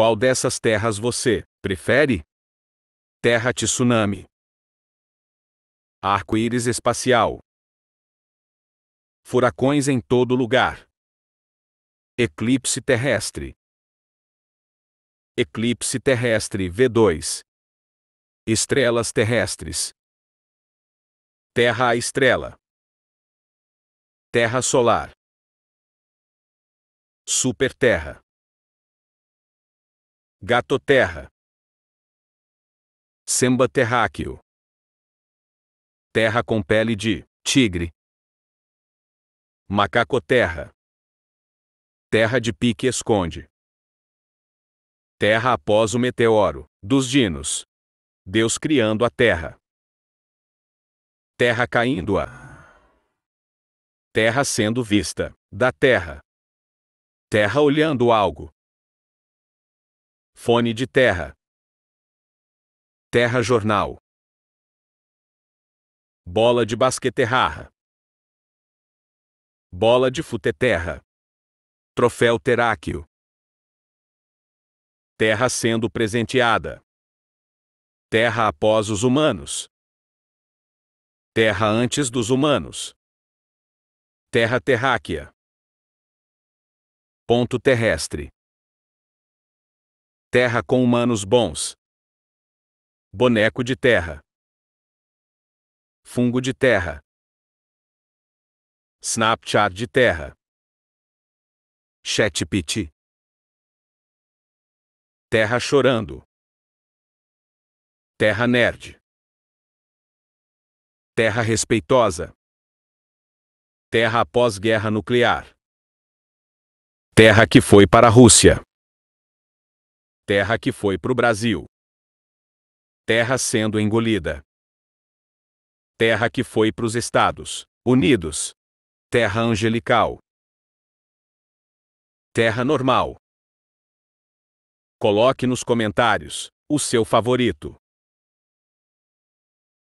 Qual dessas terras você prefere? Terra Tsunami. Arco-íris espacial. Furacões em todo lugar. Eclipse terrestre. Eclipse terrestre V2. Estrelas terrestres. Terra a estrela. Terra solar. Superterra. Gato terra. Semba terráqueo. Terra com pele de tigre. Macaco terra. Terra de pique esconde. Terra após o meteoro, dos dinos. Deus criando a terra. Terra caindo-a. Terra sendo vista, da terra. Terra olhando algo, Fone de terra. Terra Jornal. Bola de basquete basqueterra. Bola de futeterra. Troféu teráqueo. Terra sendo presenteada. Terra após os humanos. Terra antes dos humanos. Terra terráquea. Ponto terrestre. Terra com humanos bons. Boneco de terra. Fungo de terra. Snapchat de terra. Piti. Terra chorando. Terra nerd. Terra respeitosa. Terra após guerra nuclear. Terra que foi para a Rússia. Terra que foi para o Brasil. Terra sendo engolida. Terra que foi para os Estados Unidos. Terra angelical. Terra normal. Coloque nos comentários o seu favorito.